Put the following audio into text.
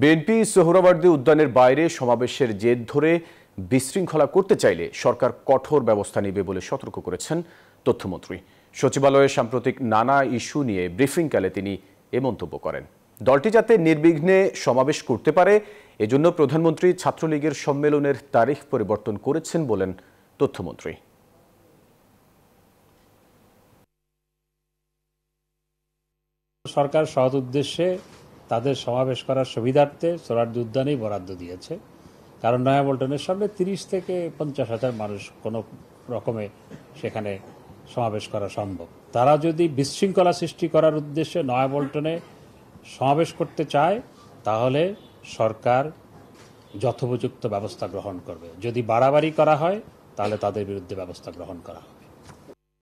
BNP Suhrawardy উদ্যানের বাইরে সমাবেশের জেদ ধরে বিশৃঙ্খলা করতে চাইলে সরকার কঠোর ব্যবস্থা নেবে বলে সতর্ক করেছেন তথ্যমন্ত্রী সচিবালয়ে সাম্প্রতিক নানা ইস্যু নিয়ে ব্রিফিংকালে তিনি এ মন্তব্য করেন দলটি যাতে নির্বিঘ্নে সমাবেশ করতে পারে এজন্য প্রধানমন্ত্রী ছাত্রলীগের সম্মেলনের তারিখ পরিবর্তন করেছেন বলেন তথ্যমন্ত্রী সরকার সৎ উদ্দেশ্যে তাদের সমাবেশ করার সুবিধার্থে সোরাট উদ্যানেই বরাদ্দ দিয়েছে কারণ নয়া বল্টনের সামনে তিরিশ থেকে পঞ্চাশ হাজার মানুষ কোনো রকমে সেখানে সমাবেশ করা সম্ভব তারা যদি বিশৃঙ্খলা সৃষ্টি করার উদ্দেশ্যে নয়া বল্টনে সমাবেশ করতে চায় তাহলে সরকার যথোপযুক্ত ব্যবস্থা গ্রহণ করবে যদি বাড়াবাড়ি করা হয় তাহলে তাদের বিরুদ্ধে ব্যবস্থা গ্রহণ করা হবে